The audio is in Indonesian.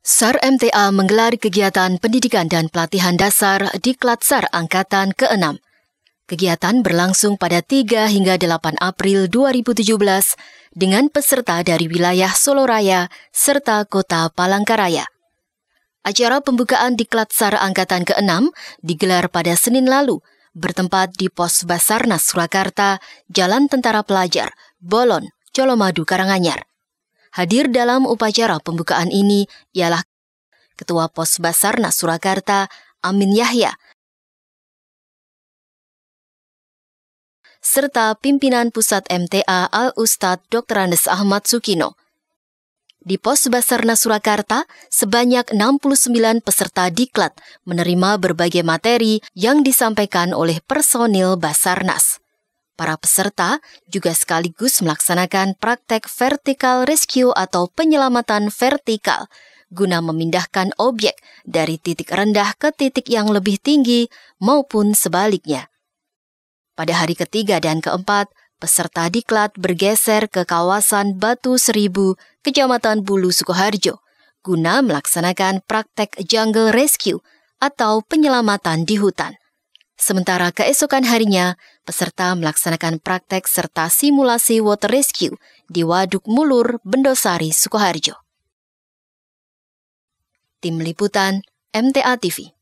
SAR MTA menggelar kegiatan pendidikan dan pelatihan dasar di Klatsar Angkatan ke-6. Kegiatan berlangsung pada 3 hingga 8 April 2017 dengan peserta dari wilayah Solo Raya serta kota Palangkaraya. Acara pembukaan di Klatsar Angkatan ke-6 digelar pada Senin lalu, bertempat di Pos Basarnas Surakarta, Jalan Tentara Pelajar, Bolon, Colomadu, Karanganyar. Hadir dalam upacara pembukaan ini ialah Ketua Pos Basarnas Surakarta, Amin Yahya, serta pimpinan pusat MTA Al Ustadz Dr. Andes Ahmad Sukino. Di Pos Basarnas Surakarta, sebanyak 69 peserta diklat menerima berbagai materi yang disampaikan oleh personil Basarnas. Para peserta juga sekaligus melaksanakan praktek vertikal rescue atau penyelamatan vertikal guna memindahkan objek dari titik rendah ke titik yang lebih tinggi maupun sebaliknya. Pada hari ketiga dan keempat, peserta diklat bergeser ke kawasan Batu Seribu, Kecamatan Bulu Sukoharjo, guna melaksanakan praktek jungle rescue atau penyelamatan di hutan. Sementara keesokan harinya, peserta melaksanakan praktek serta simulasi water rescue di Waduk Mulur, Bendosari, Sukoharjo. Tim Liputan, MTA TV